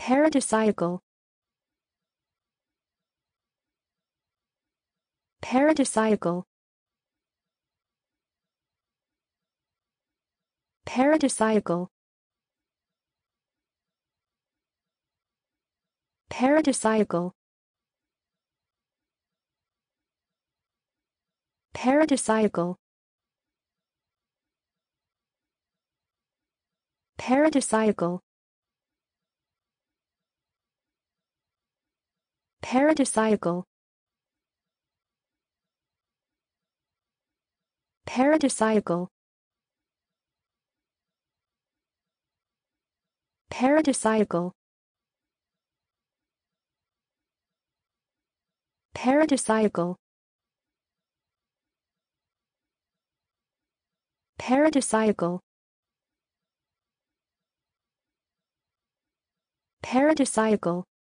paradisiacal paradisiacal paradisiacal paradisiacal paradisiacal paradisiacal Paradocycle Paradocycle Paradocycle Paradocycle Paradocycle Paradocycle